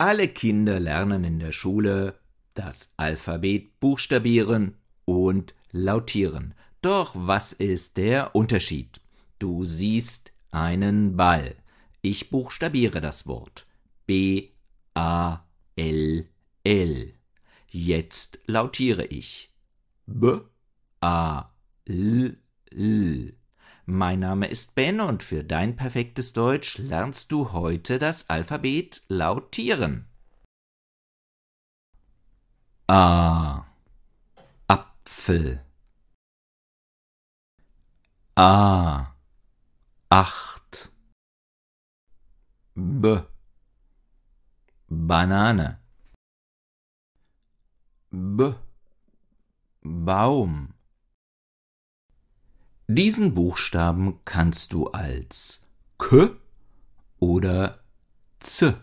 Alle Kinder lernen in der Schule das Alphabet buchstabieren und lautieren. Doch was ist der Unterschied? Du siehst einen Ball. Ich buchstabiere das Wort. B A L L. Jetzt lautiere ich. B A L L. Mein Name ist Ben und für dein perfektes Deutsch lernst du heute das Alphabet lautieren. A Apfel A acht B Banane B Baum diesen Buchstaben kannst du als K oder Z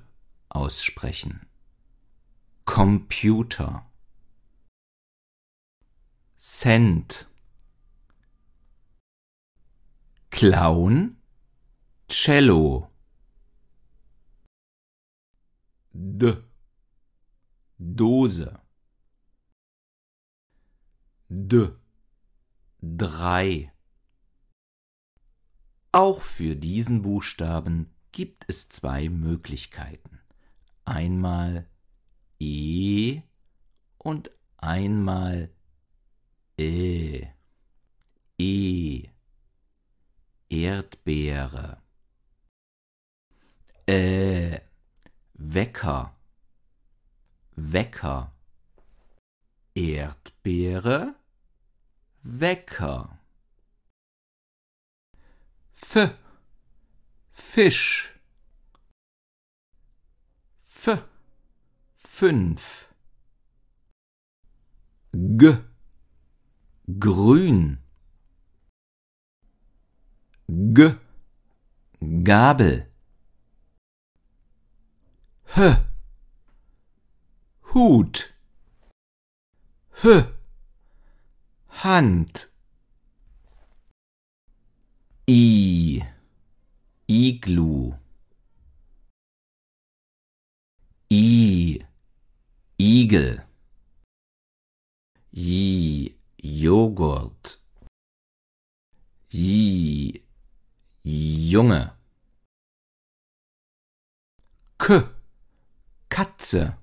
aussprechen. Computer Cent Clown Cello D Dose D drei auch für diesen Buchstaben gibt es zwei Möglichkeiten. Einmal E und einmal Ä. E. Erdbeere. Ä. Wecker. Wecker. Erdbeere. Wecker. F Fisch F fünf G Grün G Gabel H Hut H Hand I Iglu I Igel I Joghurt I Junge K Katze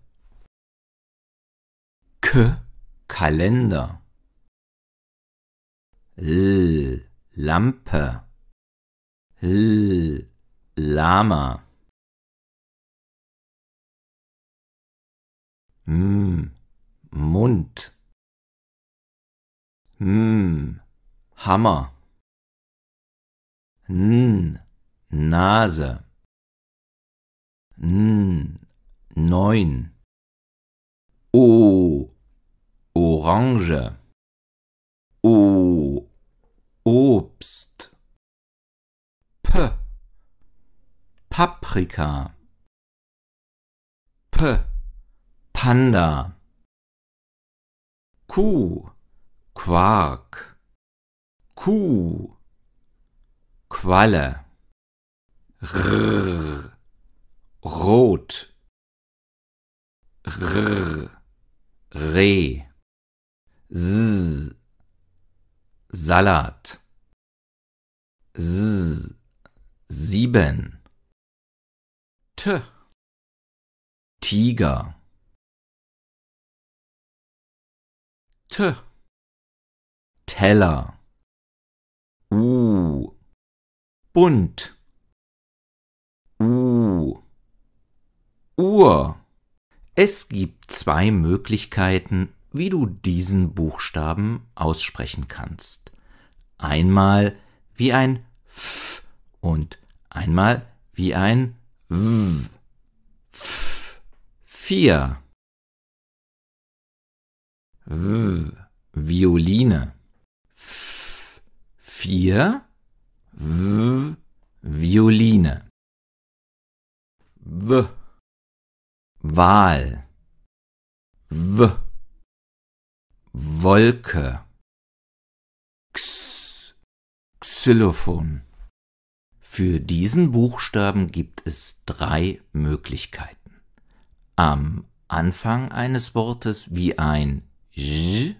K Kalender L Lampe L Lama. M Mund. M Hammer. N Nase. N neun. O Orange. O Obst. Afrika. P. Panda. Kuh. Quark. Kuh. Qualle. Rrr. Rot. Rrr. Reh. Z. Salat. Z. Sieben. T. Tiger. T. Teller. U. Bunt. U. Uhr. Es gibt zwei Möglichkeiten, wie du diesen Buchstaben aussprechen kannst. Einmal wie ein F und einmal wie ein w, f, vier. W, Violine. F, vier. W, Violine. W, Wahl. W, Wolke. X, Xylophon. Für diesen Buchstaben gibt es drei Möglichkeiten. Am Anfang eines Wortes wie ein J,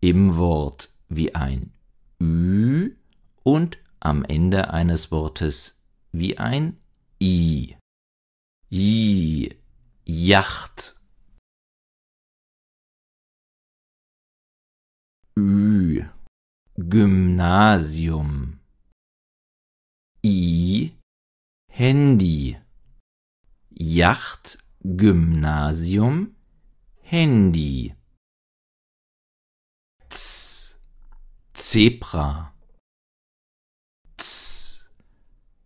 im Wort wie ein Ü und am Ende eines Wortes wie ein I. I, Yacht. Ü, Gymnasium. Handy Yacht Gymnasium Handy Z Zebra Z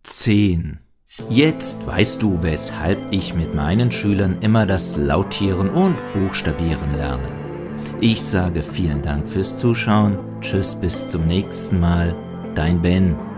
Zehn Jetzt weißt du, weshalb ich mit meinen Schülern immer das Lautieren und Buchstabieren lerne. Ich sage vielen Dank fürs Zuschauen. Tschüss, bis zum nächsten Mal. Dein Ben.